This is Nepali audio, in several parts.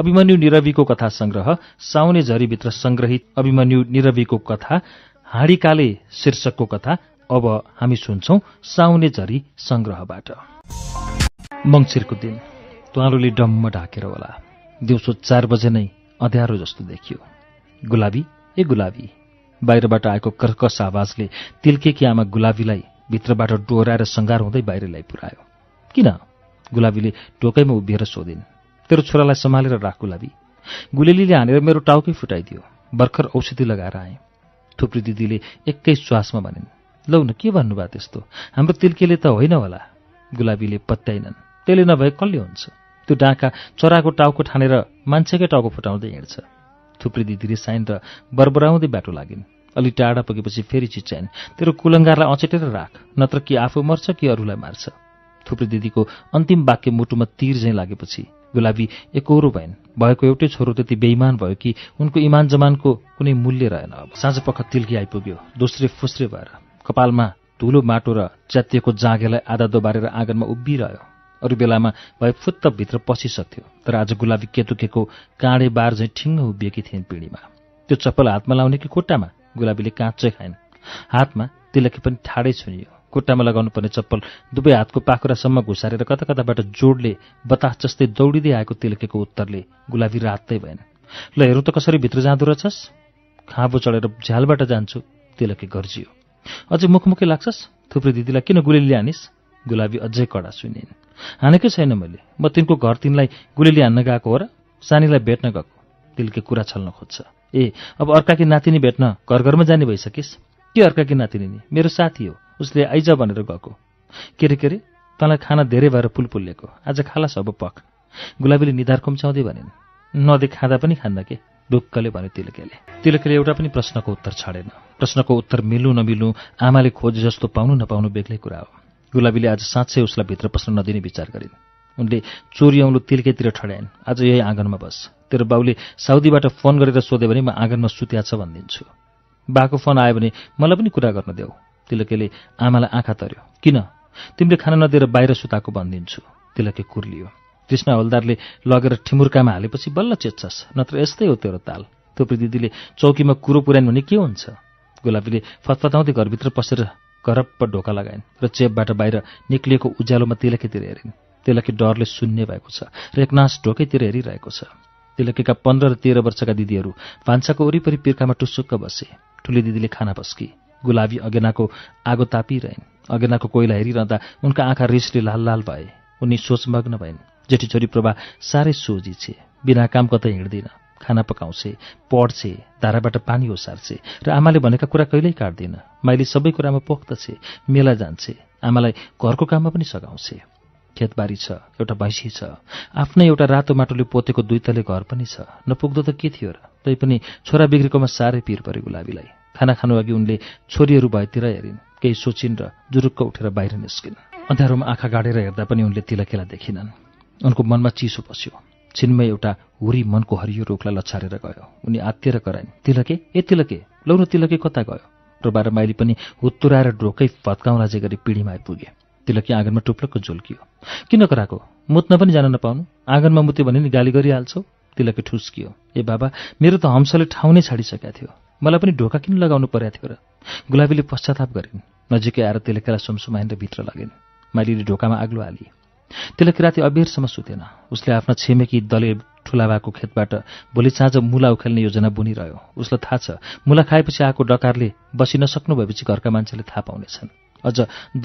अभिमन्यु निरवीको कथा संग्रह साउने झरीभित्र संग्रहित अभिमन्यु निरविको कथा हाँडीकाले शीर्षकको कथा अब हामी सुन्छौ साउने झरी संग्रहबाट मङ्सिरको दिन त्वारोले डम्म ढाकेर होला दिउँसो चार बजे नै अँध्यारो जस्तो देखियो गुलाबी ए गुलाबी बाहिरबाट आएको कर्कस आवाजले तिल्केकी आमा गुलाबीलाई भित्रबाट डोराएर सङ्गार हुँदै बाहिरलाई पुर्यायो किन गुलाबीले टोकैमा उभिएर सोधिन् तेरो छोरालाई सम्हालेर राखु लाबी गुलेलीले हानेर मेरो टाउकै फुटाइदियो भर्खर औषधि लगाएर आएँ थुप्री दिदीले एकै श्वासमा भनिन् लौ न के भन्नुभयो त्यस्तो हाम्रो तिल्केले त होइन होला गुलाबीले पत्याइनन् त्यसले नभए कसले हुन्छ त्यो डाँका चराको टाउको ठानेर मान्छेकै टाउको फुटाउँदै हिँड्छ थुप्री दिदीले साइन र बरबराउँदै बाटो लागिन् अलि टाढा पुगेपछि फेरि चिच्याइन् तेरो कुलङ्गारलाई अचेटेर राख नत्र कि आफू मर्छ कि अरूलाई मार्छ थुप्री दिदीको अन्तिम वाक्य मुटुमा तिर झैँ लागेपछि गुलाबी एकोरो भइन् भएको एउटै छोरो त्यति बेइमान भयो कि उनको इमान जमानको कुनै मूल्य रहेन अब साँझ पख तिल्की आइपुग्यो दोस्रे फुस्रे भएर कपालमा धुलो माटो र च्यातिएको जाँगेलाई आधा दोबारेर आँगनमा उभिरह्यो अरू बेलामा भए फुत्तभित्र पसिसक्थ्यो तर आज गुलाबी केतुकेको काँडे बार झैँ ठिङ्ग उभिएकी थिइन् पिँढीमा त्यो चप्पल हातमा लाउने कि खुट्टामा गुलाबीले काँचै खाइन् हातमा तिलकी पनि ठाडै छुनियो खुट्टामा पर्ने चप्पल दुवै हातको पाखुरासम्म घुसारेर कता कताबाट जोडले बतास जस्तै दौडिँदै आएको तिलकेको उत्तरले गुलाबी रातै भएन ल हेरौँ त कसरी भित्र जाँदो रहेछस् खाँबो चढेर झ्यालबाट जान्छु तिलके गर्जियो अझै मुखमुखी लाग्छस् थुप्रै दिदीलाई किन गुलेली हानिस् गुलाबी अझै कडा सुनिन् हानेकै छैन मैले म तिनको घर तिनलाई गुलेली हान्न गएको हो र सानीलाई भेट्न गएको तिलके कुरा छल्न खोज्छ ए अब अर्काकी नातिनी भेट्न घर घरमा जाने भइसकिस् के अर्काकी नातिनी मेरो साथी हो उसले आइज भनेर गएको के अरे के अरे तँलाई खाना धेरै भएर पुलिएको आज खालास अब पख गुलाबीले निधार खुम्च्याउँदै भनेन् नदी खाँदा पनि खान्दा के ढुक्कले भन्यो तिलकेले तिलकेले एउटा पनि प्रश्नको उत्तर छाडेन प्रश्नको उत्तर मिल्नु नमिल्नु आमाले खोजे जस्तो पाउनु नपाउनु बेग्लै कुरा हो गुलाबीले आज साँच्चै उसलाई भित्र पस्न नदिने विचार गरिन् उनले चोरी औँलो तिलकेतिर ठड्याइन् आज यही आँगनमा बस तेरो बाउले साउदीबाट फोन गरेर सोध्यो भने म आँगनमा सुत्या छ भनिदिन्छु बाको फोन आयो भने मलाई पनि कुरा गर्न देऊ तिलकेले आमालाई आँखा तर्यो किन तिमीले खाना नदिएर बाहिर सुताको भनिदिन्छु तिलके कुर्लियो कृष्ण हलदारले लगेर ठिमुर्कामा हालेपछि बल्ल चेच्छस् नत्र यस्तै हो तेरो ताल थुप्री दिदीले चौकीमा कुरो पुर्याइन् भने के हुन्छ गुलाबीले फतफताउँदै घरभित्र पसेर गरप्प ढोका लगाइन् र चेपबाट बाहिर निक्लिएको उज्यालोमा तिलकेतिर हेरिन् तिलकी डरले शून्य भएको छ र एकनाश ढोकैतिर हेरिरहेको छ तिलकीका पन्ध्र र तेह्र वर्षका दिदीहरू भान्साको वरिपरि पिर्खामा टुसुक्क बसे ठुली दिदीले खाना पस्की गुलाबी अगेनाको आगो तापिरहन् अगेनाको कोइला हेरिरहँदा उनका आँखा रिसले लाल लाल भए उनी सोचमग्न भइन् जेठी छोरी प्रभा साह्रै सोझी छे बिना काम कतै हिँड्दिन खाना पकाउँछे पढ्छे धाराबाट पानी ओसार्छे र आमाले भनेका कुरा कहिल्यै काट्दिन माइली सबै कुरामा पोख्त छे मेला जान्छे आमालाई घरको काममा पनि सघाउँछे खेतबारी छ एउटा भैँसी छ आफ्नै एउटा रातो माटोले पोतेको दुई तले घर पनि छ नपुग्दो त के थियो र तैपनि छोरा बिग्रेकोमा साह्रै पिर पऱ्यो गुलाबीलाई खाना खानु अघि उनले छोरीहरू भएतिर हेरिन् केही सोचिन् र जुरुक्क उठेर बाहिर निस्किन् अँध्यारोमा आँखा गाडेर हेर्दा पनि उनले तिलकेला देखिनन् उनको मनमा चिसो पस्यो छिनमै एउटा हुरी मनको हरियो रोगलाई लछारेर गयो उनी आत्तिर कराइन् तिलके ए तिलके लौरो तिलके कता गयो रोबार माइली पनि हुत्तुराएर ढोकै जे गरी पिँढीमा आइपुगे तिलकी आँगनमा टुप्लक्क झुल्कियो किन कराएको मुत्न पनि जान नपाउनु आँगनमा मुत्यो भने नि गाली गरिहाल्छौ तिलकी ठुस्कियो ए बाबा मेरो त हम्सले ठाउँ नै छाडिसकेका थियो मलाई पनि ढोका किन लगाउनु परेको थियो र गुलाबीले पश्चाताप गरिन् नजिकै आएर तिलकीलाई सुमसुमाइन भित्र लगिन् माइलीले ढोकामा आग्लो हालि तेलकी राति अबेरसम्म सुतेन उसले आफ्ना छिमेकी दले ठुलाबाको खेतबाट भोलि साँझ मुला उखेल्ने योजना बुनिरह्यो उसलाई थाहा छ मुला खाएपछि आएको डकारले बसिन नसक्नु भएपछि घरका मान्छेले थाहा पाउनेछन् अझ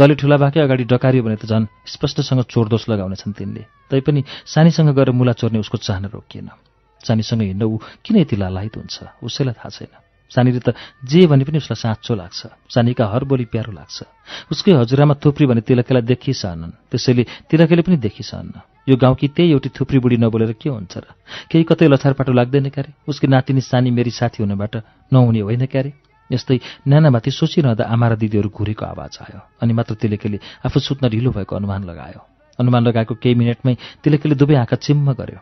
दले ठुलाबाकै अगाडि डकारियो भने त झन् स्पष्टसँग चोर चोरदोष लगाउनेछन् तिनले तैपनि सानीसँग गएर मुला चोर्ने उसको चाहना रोकिएन सानीसँग हिँड्न ऊ किन यति लालायित हुन्छ उसैलाई थाहा छैन सानीले त जे भने पनि उसलाई साँचो लाग्छ सानीका हर बोली प्यारो लाग्छ उसकै हजुरआमा थुप्री भने तिलकेलाई देखिसहनन् त्यसैले तिलकेले पनि देखिसहन्न यो गाउँकी त्यही एउटी थुप्री बुढी नबोलेर के हुन्छ र केही कतै लछारपाटो लाग्दैन क्यारे उसकी नातिनी सानी मेरी साथी हुनबाट नहुने होइन क्यारे यस्तै नानामाथि सोचिरहँदा आमा र दिदीहरू घुरीको आवाज आयो अनि मात्र तिलकेले आफू सुत्न ढिलो भएको अनुमान लगायो अनुमान लगाएको केही मिनटमै तिलकेले दुवै आँखा चिम्म गर्यो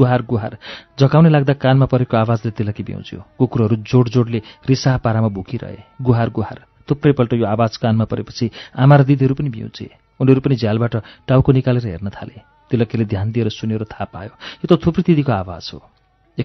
गुहार गुहार झकाउने लाग्दा कानमा परेको आवाजले तिलकी बिउज्यो कुकुरहरू जोड जोडले रिसाह पारामा भुकिरहे गुहार गुहार थुप्रैपल्ट यो आवाज कानमा परेपछि आमा र दिदीहरू पनि बिउचे उनीहरू पनि झ्यालबाट टाउको निकालेर हेर्न थाले तिलकीले ध्यान दिएर सुनेर थाहा पायो यो त थुप्रै दिदीको आवाज हो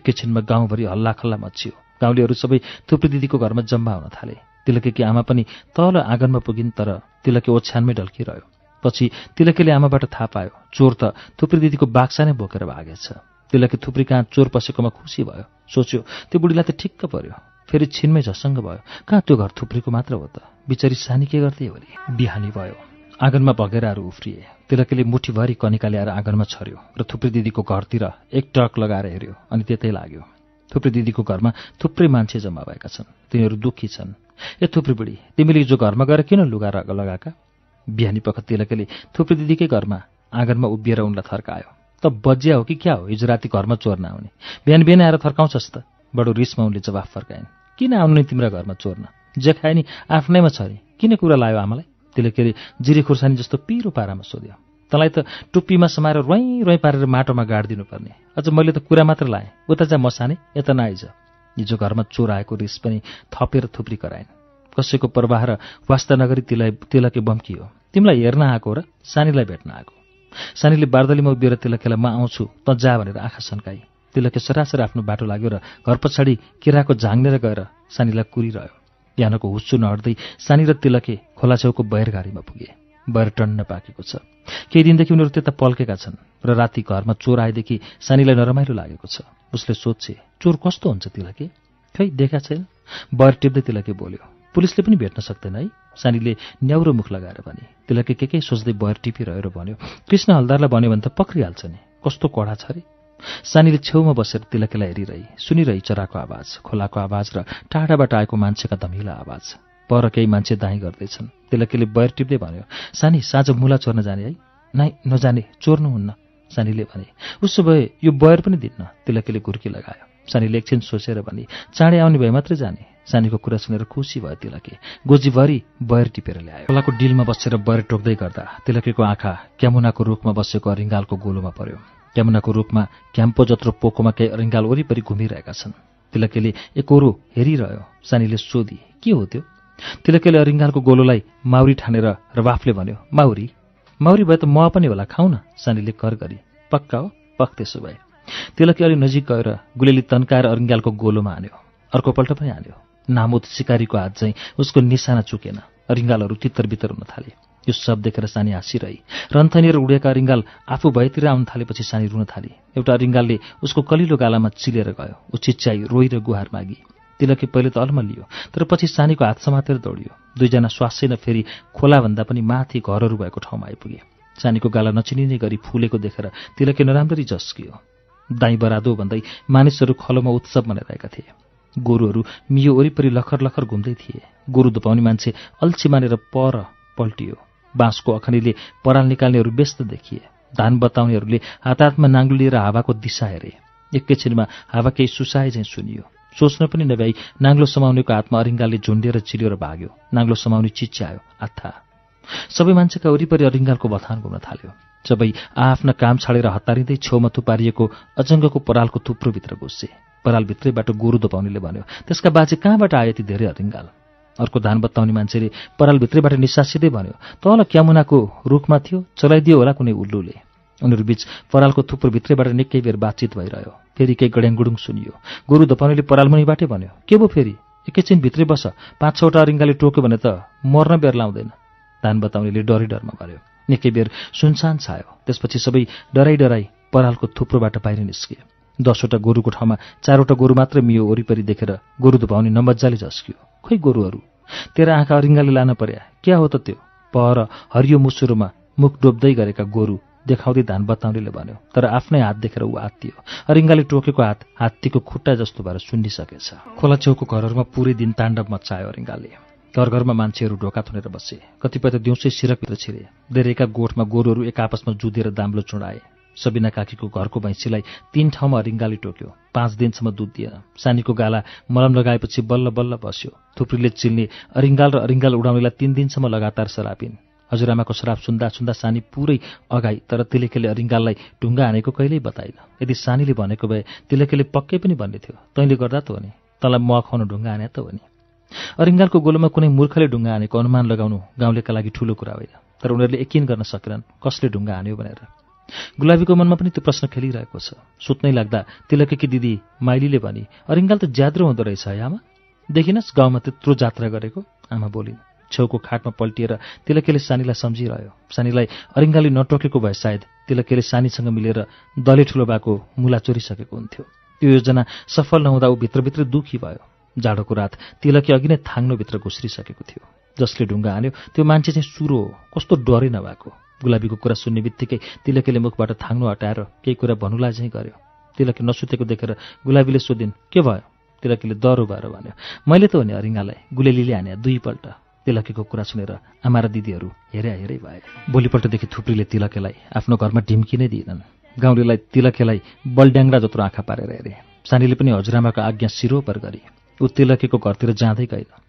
एकैछिनमा गाउँभरि हल्लाखल्ला मचियो गाउँलेहरू सबै थुप्रै दिदीको घरमा जम्मा हुन थाले तिलकीकी आमा पनि तल आँगनमा पुगिन् तर तिलकी ओछ्यानमै ढल्किरह्यो पछि तिलकीले आमाबाट थाहा पायो चोर त थुप्रै दिदीको बाक्सा नै बोकेर भागेछ त्यसलाई थुप्री कहाँ चोर पसेकोमा खुसी भयो सोच्यो त्यो बुढीलाई त ठिक्क पर्यो फेरि छिनमै झसङ्ग भयो कहाँ त्यो घर थुप्रीको मात्र हो त बिचरी सानी के गर्थे भने बिहानी भयो आँगनमा बगेराहरू उफ्रिए तिलकीले मुठीभरि कनिका ल्याएर आँगनमा छर्यो र थुप्रे दिदीको घरतिर एक ट्रक लगाएर हेऱ्यो अनि त्यतै लाग्यो थुप्रे दिदीको घरमा थुप्रै मान्छे जम्मा भएका छन् तिनीहरू दुःखी छन् ए थुप्री बुढी तिमीले हिजो घरमा गएर किन लुगा लगाएका बिहानी पख तिलकीले थुप्रे दिदीकै घरमा आँगनमा उभिएर उनलाई थर्कायो त बज्या हो कि क्या हो हिजो राति घरमा चोर नआउने बिहान बिहान आएर थर्काउँछस् त बडो रिसमा उनले जवाफ फर्काइन् किन आउनु नि तिम्रा घरमा चोर्न जे खाए नि आफ्नैमा छ अरे किन कुरा लायो आमालाई त्यसले के अरे जिरी खुर्सानी जस्तो पिरो पारामा सोध्यो तँलाई त टुप्पीमा समाएर रोइँ रोइँ पारेर माटोमा गाडिदिनुपर्ने अझ मैले त कुरा मात्र लाएँ उता चाहिँ मसाने यता नआइज हिजो घरमा चोर आएको रिस पनि थपेर थुप्री कराइन् कसैको प्रवाह र वास्ता नगरी तिलाई तिलकै हो तिमीलाई हेर्न आएको र सानीलाई भेट्न आएको सानीले बारदलीमा उभिएर तिलकेलाई म आउँछु त जा भनेर आँखा सन्काई तिलके सरासर आफ्नो बाटो लाग्यो र घर पछाडि केराको झाङ्नेर गएर सानीलाई कुरिरह्यो बिहानको हुस्सु नहट्दै सानी र तिलके खोला छेउको बैरघारीमा पुगे बैर टन्न पाकेको छ केही दिनदेखि उनीहरू त्यता पल्केका छन् र राति घरमा चोर आएदेखि सानीलाई नरमाइलो लागेको छ उसले सोध्छे चोर कस्तो हुन्छ तिलके खै देखा छैन बैर टिप्दै तिलके बोल्यो पुलिसले पनि भेट्न सक्दैन है सानीले न्याउरो मुख लगाएर भने त्यसलाई के के सोच्दै बयर टिपिरहेर भन्यो कृष्ण हल्दारलाई भन्यो भने त पक्रिहाल्छ नि कस्तो कडा छ अरे सानीले छेउमा बसेर तिलकेलाई हेरिरहे सुनिरही चराको आवाज खोलाको आवाज र टाढाबाट आएको मान्छेका धमिला आवाज पर केही मान्छे दाहीँ गर्दैछन् तिलकेले बयर टिप्दै भन्यो सानी साँझ मुला चोर्न जाने है नाइ नजाने चोर्नुहुन्न सानीले भने उसो भए यो बयर पनि दिन्न तिलकेले घुर्की लगायो सानीले एकछिन सोचेर भने चाँडै आउने भए मात्रै जाने सानीको कुरा सुनेर खुसी भयो तिलके गोजीभरि बयर टिपेर ल्यायो खोलाको डिलमा बसेर बयर टोक्दै गर्दा तिलकेको आँखा क्यामुनाको रूपमा बसेको अरिङ्गालको गोलोमा पर्यो क्यामुनाको रूपमा क्याम्पो जत्रो पोकोमा केही अरिङ्गाल वरिपरि घुमिरहेका छन् तिलकेले एकरो हेरिरह्यो सानीले सोधी के हो त्यो तिलकेले अरिङ्गालको गोलोलाई माउरी ठानेर रवाफले भन्यो माउरी माउरी भए त म पनि होला खाउ न सानीले कर गरी पक्का हो पक् त्यसो भए तिलकी अलि नजिक गएर गुलेली तन्काएर अरिङ्गालको गोलोमा हान्यो अर्कोपल्ट पनि हान्यो नामुद सिकारीको हात चाहिँ उसको निशाना चुकेन रिङ्गालहरू तितरबितर हुन थाले यो सब देखेर सानी हाँसिरहे रन्थनिएर उडेका रिङ्गाल आफू भएतिर आउन थालेपछि सानी रुन थाले एउटा रिङ्गालले उसको कलिलो गालामा चिलेर गयो ऊ चिच्याई रोइ र गुहार मागी तिलकी पहिले त अल्म लियो तर पछि सानीको हात समातेर दौडियो दुईजना स्वास्सै नफेरि खोलाभन्दा पनि माथि घरहरू भएको ठाउँमा आइपुगे सानीको गाला नचिनिने गरी फुलेको देखेर तिलकी नराम्ररी झस्कियो दाई बरादो भन्दै मानिसहरू खलोमा उत्सव मनाइरहेका थिए गोरुहरू मियो वरिपरि लखर लखर घुम्दै थिए गोरु दुपाउने मान्छे अल्छी मानेर पर पल्टियो बाँसको अखनीले पराल निकाल्नेहरू व्यस्त देखिए धान बताउनेहरूले हात हातमा नाङ्लो लिएर हावाको दिशा हेरे एकैछिनमा हावा केही सुसाए झैँ सुनियो सोच्न पनि नभ्याई नाङ्लो समाउनेको हातमा अरिङ्गालले झुन्डेर चिलेर भाग्यो नाङ्लो समाउने चिच्यायो आत्था सबै मान्छेका वरिपरि अरिङ्गालको बथान घुम्न थाल्यो सबै आआफ्ना काम छाडेर हतारिँदै छेउमा थुपारिएको अजङ्गको परालको थुप्रोभित्र घुसे परालभित्रैबाट गोरु दोपाउनेले भन्यो त्यसका बाजे कहाँबाट आयो ती धेरै हरिङ्गाल अर्को धान बताउने मान्छेले परालभित्रैबाट निसासिँदै भन्यो तल क्यामुनाको रुखमा थियो चलाइदियो होला कुनै उल्लुले उनीहरू बीच परालको थुप्रोभित्रैबाट निकै बेर बातचित भइरह्यो फेरि केही गड्याङगुडुङ सुनियो गोरु दोपाउनेले परालमुनिबाटै भन्यो के भो फेरि एकैछिन भित्रै बस पाँच छवटा रिङ्गाले टोक्यो भने त मर्न बेर लाउँदैन धान बताउनेले डरै डरमा भन्यो निकै बेर सुनसान छायो त्यसपछि सबै डराई डराई परालको थुप्रोबाट बाहिर निस्कियो दसवटा गोरुको ठाउँमा चारवटा गोरु मात्र मियो वरिपरि देखेर गोरु धुपाउने नमजाले झस्कियो खोइ गोरुहरू तेह्र आँखा अरिङ्गाले लान पर्या क्या हो त त्यो पहर हरियो मुसुरोमा मुख डोब्दै गरेका गोरु देखाउँदै धान बताउनेले भन्यो तर आफ्नै हात देखेर ऊ आत्तियो अरिङ्गाले टोकेको हात हात्तीको खुट्टा जस्तो भएर सुन्निसकेछ खोला छेउको घरहरूमा पुरै दिन ताण्डव मचायो अरिङ्गाले घर घरमा मान्छेहरू ढोका थुनेर बसे कतिपय त दिउँसै सिरकभित्र छिरे धेरैका गोठमा गोरुहरू एक आपसमा जुधेर दाम्लो चुडाए सबिना काकीको घरको भैँसीलाई तीन ठाउँमा रिङ्गाली टोक्यो पाँच दिनसम्म दुध दिएन सानीको गाला मलम लगाएपछि बल्ल बल्ल बस्यो थुप्रीले चिल्ने अरिङ्गाल र अरिङ्गाल उडाउनेलाई तीन दिनसम्म लगातार सरापिन् हजुरआमाको श्राप सुन्दा सुन्दा सानी पुरै अगाई तर तिलेकेले अरिङ्गाललाई ढुङ्गा हानेको कहिल्यै बताइन यदि सानीले भनेको भए तिलेकेले पक्कै पनि भन्ने थियो तैँले गर्दा त हो नि तँलाई म खुवाउनु ढुङ्गा हाने त हो नि अरिङ्गालको गोलोमा कुनै मूर्खले ढुङ्गा हानेको अनुमान लगाउनु गाउँलेका लागि ठुलो कुरा होइन तर उनीहरूले यकिन गर्न सकेनन् कसले ढुङ्गा हान्यो भनेर गुलाबीको मनमा पनि त्यो प्रश्न खेलिरहेको छ सुत्नै लाग्दा तिलकेकी दिदी माइलीले भने अरिङ्गाल त ज्याद्रो हुँदो रहेछ है आमा देखिनस् गाउँमा त्यत्रो जात्रा गरेको आमा बोलिन् छेउको खाटमा पल्टिएर तिलकेले सानीलाई सम्झिरह्यो सानीलाई अरिङ्गाली नटोकेको भए सायद तिलकेले सानीसँग मिलेर दले ठुलो बाको मुला चोरिसकेको हुन्थ्यो त्यो योजना सफल नहुँदा ऊ भित्रभित्रै दुखी भयो जाडोको रात तिलकी अघि नै थाङ्नोभित्र घुस्रिसकेको थियो जसले ढुङ्गा हान्यो त्यो मान्छे चाहिँ सुरो हो कस्तो डरे नभएको गुलाबीको कुरा सुन्ने बित्तिकै तिलकीले मुखबाट थाङ्नु हटाएर केही कुरा भनुला चाहिँ गर्यो तिलकी नसुतेको देखेर गुलाबीले सोधिन् के भयो तिलकीले डर भएर भन्यो मैले त भने हरिङ्गालाई गुलेलीले हाने दुईपल्ट तिलकीको कुरा सुनेर आमा र दिदीहरू हेरे हेरै भए भोलिपल्टदेखि थुप्रीले तिलकेलाई आफ्नो घरमा ढिम्की नै दिएनन् गाउँलेलाई तिलकेलाई बलड्याङ्रा जत्रो आँखा पारेर हेरे सानीले पनि हजुरआमाको आज्ञा सिरोपर गरे ऊ तिलकेको घरतिर जाँदै गएन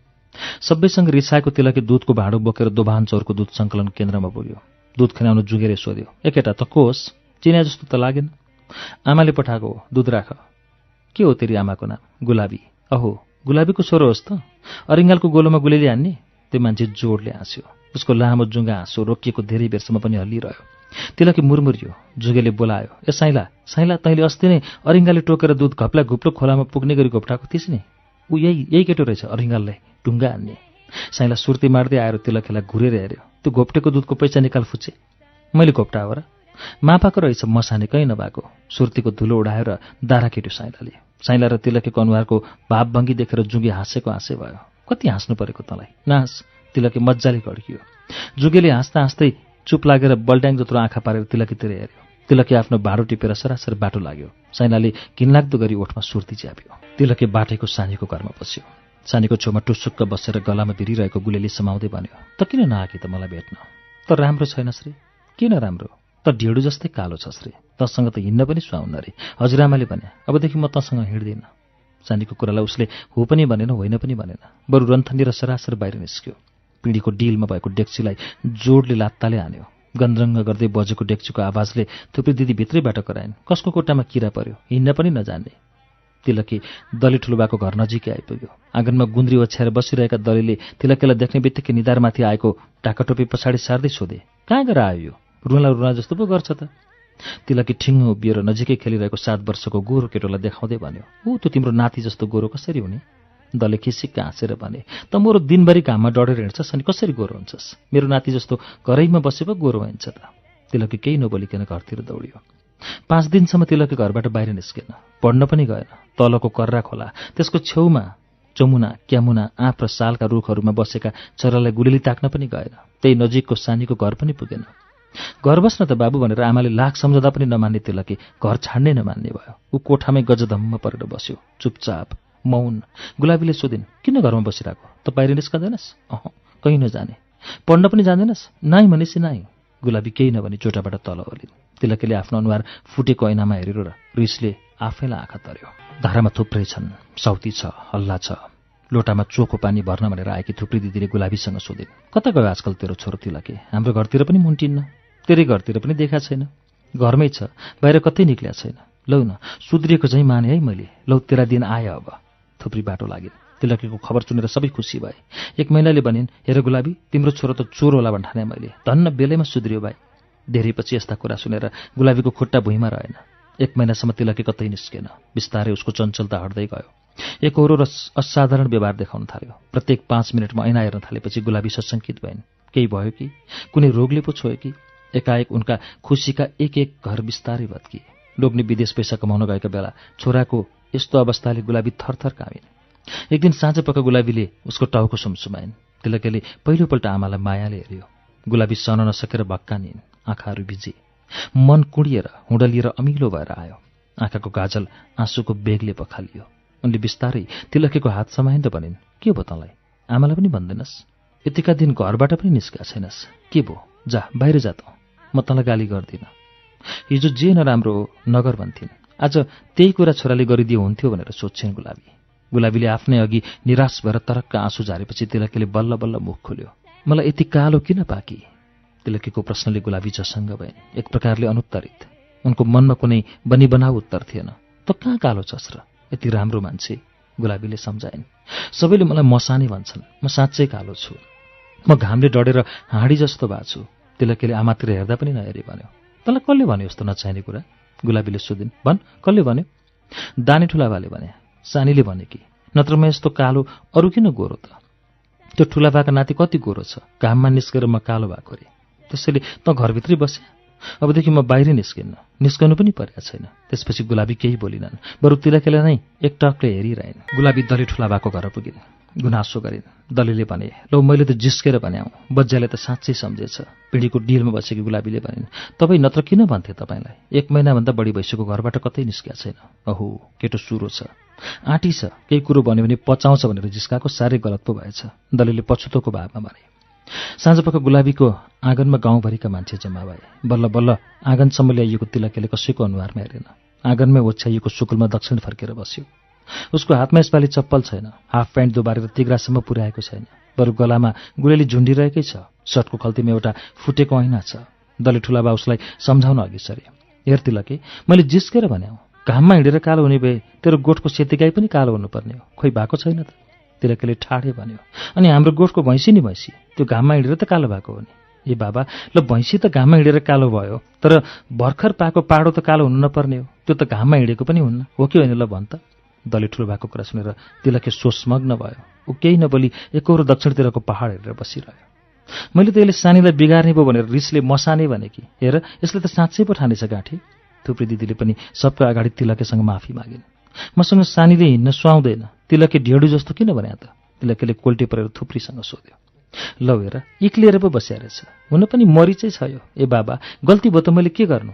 सबैसँग रिसाएको तिलकी दुधको भाँडो बोकेर दोभान चौरको दुध सङ्कलन केन्द्रमा पुग्यो दुध खुनाउनु जुगेले सोध्यो एकेटा त कोस होस् चिने जस्तो त लागेन आमाले पठाएको हो दुध राख के हो तेरि आमाको नाम गुलाबी अहो गुलाबीको स्वरो होस् त अरिङ्गालको गोलोमा गुलेली हान्ने त्यो मान्छे जोडले हाँस्यो उसको लामो जुङ्गा हाँसो रोकिएको धेरै बेरसम्म पनि हल्लिरह्यो तिलकी मुरमुरियो जुगेले बोलायो ए साइला साइला तैँले अस्ति नै अरिङ्गाले टोकेर दुध घप्ला घुप्लो खोलामा पुग्ने गरी घोप्टाएको थिइस् नि ऊ यही यही केटो रहेछ अरिङ्गाललाई टुङ्गा हान्ने साइला सुर्ती मार्दै आएर तिलकीलाई घुरेर हेऱ्यो त्यो घोप्टेको दुधको पैसा निकाल फुचे मैले घोप्टा हो र मापाको रहेछ मसाने कहीँ नभएको सुर्तीको धुलो उडाएर दारा केट्यो साइलाले साइला र तिलकेको अनुहारको भावभङ्गी देखेर जुगे हाँसेको हाँसे भयो कति हाँस्नु परेको तँलाई नास तिलके मजाले गड्कियो जुगेले हाँस्दा हाँस्दै चुप लागेर बल्ड्याङ जत्रो आँखा पारेर तिलकीतिर हेऱ्यो तिलके आफ्नो भाँडो टिपेर सरासर बाटो लाग्यो साइनाले घिनलाग्दो गरी ओठमा सुर्ती च्याप्यो तिलके बाटेको सानीको घरमा बस्यो सानीको छेउमा टुसुक्क बसेर गलामा भिरिरहेको गुलेली समाउँदै भन्यो त किन नआकी त मलाई भेट्न त राम्रो छैन श्री किन राम्रो त ढेँडो जस्तै कालो छ श्री तँसँग त हिँड्न पनि सुहाउन रे हजुरआमाले भने अबदेखि म तँसँग हिँड्दिनँ सानीको कुरालाई उसले हो पनि भनेन होइन पनि भनेन बरु रन्थनी र सरासर बाहिर निस्क्यो पिँढीको डिलमा भएको डेक्चीलाई जोडले लात्ताले हान्यो गन्द्रङ्ग गर्दै बजेको डेक्चीको आवाजले थुप्रै दिदी भित्रैबाट कराइन् कसको कोटामा किरा पर्यो हिँड्न पनि नजान्ने तिलकी दली ठुलुबाको घर नजिकै आइपुग्यो आँगनमा गुन्द्री ओछ्याएर बसिरहेका दलीले तिलकीलाई देख्ने बित्तिकै निधारमाथि आएको ढाकाटोपी पछाडि सार्दै सोधे कहाँ गएर आयो यो रुना रुला जस्तो पो गर्छ त तिलकी ठिङ्ग उभिएर नजिकै खेलिरहेको सात वर्षको गोरो केटोलाई देखाउँदै भन्यो ऊ त्यो तिम्रो नाति जस्तो गोरो कसरी हुने दले खिसिक्क हाँसेर भने त मेरो दिनभरि घाममा डढेर हिँड्छस् अनि कसरी गोरो हुन्छस् मेरो नाति जस्तो घरैमा बसे पो गोरो हुन्छ त तिलकी केही नबोलिकन घरतिर दौडियो पाँच दिनसम्म तिलक घरबाट बाहिर निस्केन पढ्न पनि गएन तलको कर्रा खोला त्यसको छेउमा चमुना क्यामुना आँप र सालका रुखहरूमा बसेका छोरालाई गुलेली ताक्न पनि गएन त्यही नजिकको सानीको घर पनि पुगेन घर बस्न त बाबु भनेर आमाले लाख सम्झँदा पनि नमान्ने तिलकी घर छाड्नै नमान्ने भयो ऊ कोठामै गजधम्म परेर बस्यो चुपचाप मौन गुलाबीले सोधिन् किन घरमा बसिरहेको त बाहिर निस्कँदैनस् अह कहीँ नजाने पढ्न पनि जाँदैनस् नाइ भनेपछि नाइ गुलाबी केही नभनी चोटाबाट तल ओलिन् तिलकीले आफ्नो अनुहार फुटेको ऐनामा हेरेर र रिसले आफैलाई आँखा तर्यो धारामा थुप्रै छन् सौती छ हल्ला छ लोटामा चोको पानी भर्न भनेर आएकी थुप्रै दिदीले गुलाबीसँग सोधिन् कता गयो आजकल तेरो छोरो तिलके हाम्रो घरतिर पनि मुन्टिन्न तेरै घरतिर पनि देखा छैन घरमै छ बाहिर कतै निक्लिया छैन लौ न सुध्रिएको झैँ माने है मैले लौ तेरा दिन आएँ अब थुप्री बाटो लागिन् तिलकीको खबर सुनेर सबै खुसी भए एक महिनाले भनिन् हेर गुलाबी तिम्रो छोरो त चोर होला भन्ठाने मैले धन्न बेलैमा सुध्रियो भाइ धेरैपछि यस्ता कुरा सुनेर गुलाबीको खुट्टा भुइँमा रहेन एक महिनासम्म तिलकी कतै निस्केन बिस्तारै उसको चञ्चलता हट्दै गयो एकहोरो र असाधारण व्यवहार देखाउन थाल्यो प्रत्येक पाँच मिनटमा ऐना हेर्न थालेपछि गुलाबी सशङ्कित भइन् केही भयो कि कुनै रोगले पो छोयो कि एकाएक उनका खुसीका एक एक घर बिस्तारै भत्किए लोग्ने विदेश पैसा कमाउन गएको बेला छोराको यस्तो अवस्थाले गुलाबी थरथर कामिन् एक दिन साँझ पक्क गुलाबीले उसको टाउको सुमसुमाइन् तिलकेले पहिलोपल्ट आमालाई मायाले हेऱ्यो गुलाबी सहन नसकेर भक्का निन् आँखाहरू भिजे मन कुडिएर हुँडलिएर अमिलो भएर आयो आँखाको गाजल आँसुको बेगले पखालियो उनले बिस्तारै तिलकेको हात त भनिन् के भयो तँलाई आमालाई पनि भन्दैनस् यतिका दिन घरबाट पनि निस्केका छैनस् के भयो जा बाहिर जा त म तँलाई गाली गर्दिनँ हिजो जे नराम्रो हो नगर भन्थिन् आज त्यही कुरा छोराले गरिदियो हुन्थ्यो भनेर सोध्छिन् गुलाबी गुलाबीले आफ्नै अघि निराश भएर तरक्क आँसु झारेपछि तिलकेले बल्ल बल्ल मुख खोल्यो मलाई यति कालो किन पाकी तिलकीको प्रश्नले गुलाबी झसङ्ग भए एक प्रकारले अनुत्तरित उनको मनमा कुनै बनी बनाउ उत्तर थिएन त कहाँ कालो छस् र यति राम्रो मान्छे गुलाबीले सम्झाइन् सबैले मलाई मसानी भन्छन् म साँच्चै कालो छु म घामले डढेर हाँडी जस्तो भएको छु तिलकीले आमातिर हेर्दा पनि नहेरी भन्यो तँलाई कसले भन्यो यस्तो नचाहिने कुरा गुलाबीले सोधिन् भन् कसले भन्यो दाने ठुलाबाले भने सानीले भने कि नत्र म यस्तो कालो अरू किन गोरो त त्यो ठुलाबाका नाति कति गोरो छ घाममा निस्केर म कालो भएको अरे त्यसैले त घरभित्रै बसे अबदेखि म बाहिरै निस्किन्न निस्कनु पनि परेको छैन त्यसपछि गुलाबी केही बोलिनन् बरु तिलकेलाई नै एकटकले हेरिरहेन् गुलाबी ठुला भएको घर पुगिन् गुनासो गरिन् दलेले भने लौ मैले त जिस्केर भने आउँ बज्याले त साँच्चै सम्झेछ पिँढीको डिलमा बसेकी गुलाबीले भनिन् तपाईँ नत्र किन भन्थे तपाईँलाई एक महिनाभन्दा बढी भइसकेको घरबाट कतै निस्किएको छैन अहो केटो सुरो छ आँटी छ केही कुरो भन्यो भने पचाउँछ भनेर जिस्काएको साह्रै गलत पो भएछ दलेले पछुतोको भावमा भने साँझपख गुलाबीको आँगनमा गाउँभरिका मान्छे जम्मा भए बल्ल बल्ल आँगनसम्म ल्याइएको तिलकेले कसैको अनुहारमा हेरेन आँगनमै ओछ्याइएको सुकुलमा दक्षिण फर्केर बस्यो उसको हातमा यसपालि चप्पल छैन हाफ प्यान्ट दोबारेर तिग्रासम्म पुर्याएको छैन बरु गलामा गुलेली झुन्डिरहेकै छ सर्टको खल्तीमा एउटा फुटेको ऐना छ दले ठुलाबा उसलाई सम्झाउन अघि सरे हेर तिलके मैले जिस्केर भन्याउ घाममा हिँडेर कालो हुने भए तेरो गोठको सेतीगाई पनि कालो हुनुपर्ने हो खोइ भएको छैन त तिलकले ठाडे भन्यो अनि हाम्रो गोठको भैँसी नि भैँसी त्यो घाममा हिँडेर त कालो भएको हो नि ए बाबा ल भैँसी त घाममा हिँडेर कालो भयो तर भर्खर पाएको पाडो त कालो हुनु नपर्ने हो त्यो त घाममा हिँडेको पनि हुन्न हो कि होइन ल भन् त दले ठुलो भएको कुरा सुनेर तिलकले सोसमग्न भयो ऊ केही नबोली एकहोरो दक्षिणतिरको पहाड हेरेर बसिरह्यो मैले त यसले सानीलाई बिगार्ने पो भनेर रिसले मसाने भने कि हेर यसले त साँच्चै पठानेछ गाँठी थुप्रै दिदीले पनि सबको अगाडि तिलकेसँग माफी मागिन् मसँग सानीले हिँड्न सुहाउँदैन तिलकी ढेडु जस्तो किन भने त तिलकेले कोल्टे परेर थुप्रीसँग सोध्यो ल हेर एक्लिएर पो बस्या रहेछ हुन पनि मरिचै छ यो ए बाबा गल्ती भयो त मैले के गर्नु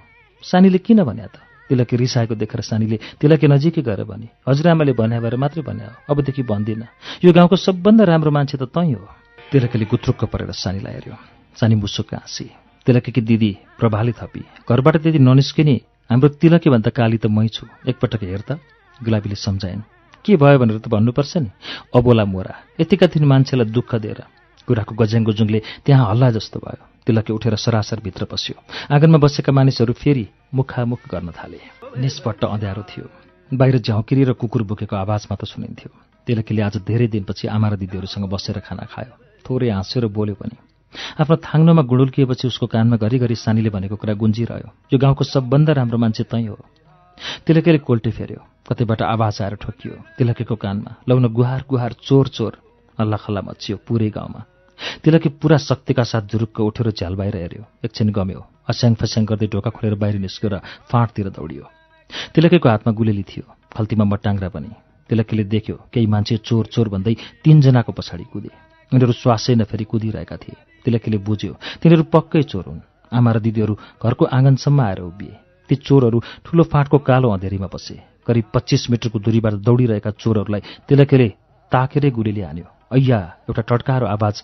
सानीले किन भन्या त तिलकी रिसाएको देखेर सानीले तिलकी नजिकै गएर भने हजुरआमाले भन्या भएर मात्रै भन्या हो अबदेखि भन्दिनँ यो गाउँको सबभन्दा राम्रो मान्छे त तैँ हो तिलकेले गुत्रुक्क परेर सानीलाई हेऱ्यो सानी मुसुक्क हाँसी तिलकेकी दिदी प्रभाले थपी घरबाट दिदी ननिस्किने हाम्रो तिलके भन्दा काली त मै छु एकपटक हेर त गुलाबीले सम्झाइन् के भयो भनेर त भन्नुपर्छ नि अबोला मोरा यतिका दिन मान्छेलाई दुःख दिएर कुराको जुङले त्यहाँ हल्ला जस्तो भयो तिलकले उठेर सरासर भित्र पस्यो आँगनमा बसेका मानिसहरू फेरि मुखामुख गर्न थाले निष्पट्ट अँध्यारो थियो बाहिर झ्याउकिरी र कुकुर बोकेको आवाज मात्र सुनिन्थ्यो तिलकीले आज धेरै दिनपछि आमा र दिदीहरूसँग बसेर खाना खायो थोरै हाँस्यो र बोल्यो पनि आफ्नो थाङ्नोमा गुडुल्किएपछि उसको कानमा घरिघरि सानीले भनेको कुरा गुन्जिरह्यो यो गाउँको सबभन्दा राम्रो मान्छे तैँ हो तिलकीले कोल्टे फेऱ्यो कतैबाट आवाज आएर ठोकियो तिलकेको कानमा लौन गुहार गुहार चोर चोर हल्ला खल्ला मचियो पुरै गाउँमा तिलकी पुरा शक्तिका साथ जुरुक्क उठेर झ्याल बाहिर हेऱ्यो एकछिन गम्यो अस्याङ फस्याङ गर्दै ढोका खोलेर बाहिर निस्केर फाँटतिर दौडियो तिलकेको हातमा गुलेली थियो खल्तीमा मटाङ्रा पनि तिलकीले देख्यो केही मान्छे चोर चोर भन्दै तिनजनाको पछाडि कुदे उनीहरू श्वासै नफेरि कुदिरहेका थिए तिलकीले बुझ्यो तिनीहरू पक्कै चोर हुन् आमा र दिदीहरू घरको आँगनसम्म आएर उभिए ती चोरहरू ठुलो फाँटको कालो अँधेरीमा बसे करिब पच्चिस मिटरको दूरीबाट दौडिरहेका चोरहरूलाई तिलकेले ताकेरै गुलीले हान्यो अय्या एउटा टटकारो आवाज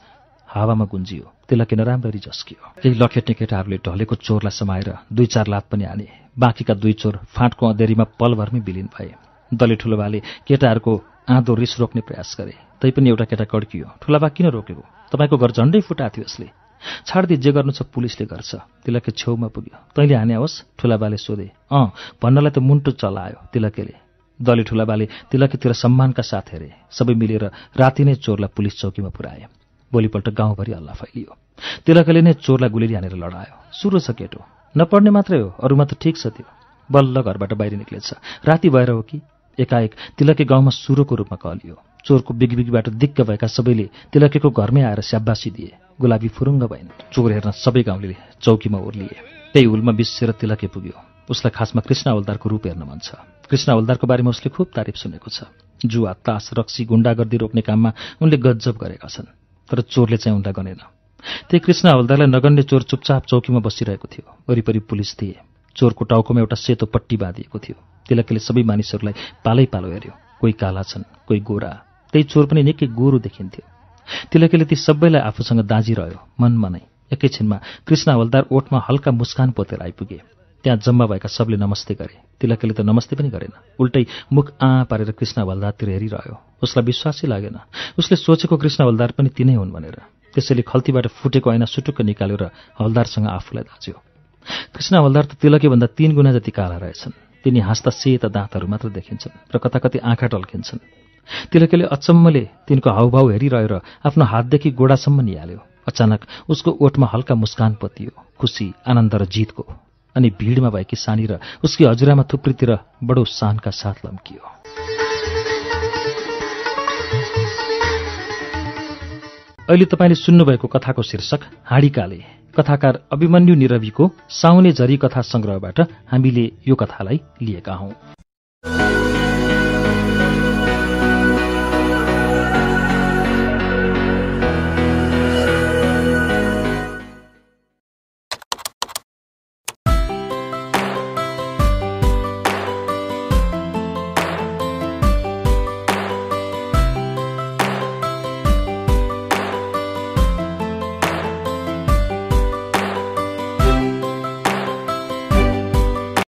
हावामा गुन्जियो तिलके नराम्ररी झस्कियो केही लखेट्ने केटाहरूले ढलेको चोरलाई समाएर दुई चार लात पनि हाने बाँकीका दुई चोर फाँटको अँधेरीमा पलभरमै बिलिन भए दले ठुलोबाले केटाहरूको आँधो रिस रोक्ने प्रयास गरे तैपनि एउटा केटा कड्कियो ठुलाबा किन रोकेको तपाईँको घर झन्डै फुटा थियो यसले छाड्दी जे गर्नु छ पुलिसले गर्छ तिलके छेउमा पुग्यो तैँले हाने होस् ठुलाबाले सोधे अँ भन्नलाई त मुन्टु चलायो तिलकेले दले ठुलाबाले तिलकेतिर सम्मानका साथ हेरे सबै मिलेर राति नै चोरलाई पुलिस चौकीमा पुर्याए भोलिपल्ट गाउँभरि हल्ला फैलियो तिलकले नै चोरलाई गुलेरी हानेर लडायो सुरु छ केटो नपढ्ने मात्रै हो अरूमा त ठिक छ त्यो बल्ल घरबाट बाहिर निक्लेछ राति भएर हो कि एकाएक तिलके गाउँमा सुरुको रूपमा कहलियो चोरको बिगबिगबाट दिग्ग भएका सबैले तिलकेको घरमै आएर स्याब्बासी दिए गुलाबी फुरुङ्ग भएन चोर हेर्न सबै गाउँले चौकीमा ओर्लिए त्यही हुलमा बिर्सेर तिलके पुग्यो उसलाई खासमा कृष्ण हवलदारको रूप हेर्न मन छ कृष्ण हवलदारको बारेमा उसले खुब तारिफ सुनेको छ जुवा तास रक्सी गुण्डागर्दी रोक्ने काममा उनले गजब गरेका छन् तर चोरले चाहिँ उनलाई गनेन त्यही कृष्ण हवलदारलाई नगन्ने चोर चुपचाप चौकीमा बसिरहेको थियो वरिपरि पुलिस थिए चोरको टाउकोमा एउटा सेतो पट्टी बाँधिएको थियो तिलकेले सबै मानिसहरूलाई पालै पालो हेऱ्यो कोही काला छन् कोही गोरा त्यही चोर पनि निकै गोरु देखिन्थ्यो तिलकीले ती सबैलाई आफूसँग दाँजिरह्यो मनमनै एकैछिनमा कृष्ण हलदार ओठमा हल्का मुस्कान पोतेर आइपुगे त्यहाँ जम्मा भएका सबले नमस्ते गरे तिलकेले त नमस्ते पनि गरेन उल्टै मुख आँ पारेर कृष्ण हलदारतिर हेरिरह्यो उसलाई विश्वासै लागेन उसले सोचेको कृष्ण हलदार पनि तिनै हुन् भनेर त्यसैले खल्तीबाट फुटेको ऐना सुटुक्क निकालेर हलदारसँग आफूलाई दाँच्यो कृष्ण हलदार त तिलकीभन्दा तीन गुणा जति काला रहेछन् तिनी हाँस्दा सेता दाँतहरू मात्र देखिन्छन् र कताकति आँखा टल्किन्छन् तिलकेले अचम्मले तिनको हाउभाउ हेरिरहेर आफ्नो हातदेखि गोडासम्म निहाल्यो अचानक उसको ओठमा हल्का मुस्कान पतियो खुसी आनन्द र जितको अनि भिडमा भएकी सानी र उसकी हजुरामा थुप्रीतिर बडो शानका साथ लम्कियो अहिले तपाईँले सुन्नुभएको कथाको शीर्षक हाँडीकाले कथाकार अभिमन्यु निरविको साउने झरी कथा संग्रहबाट हामीले यो कथालाई लिएका हौं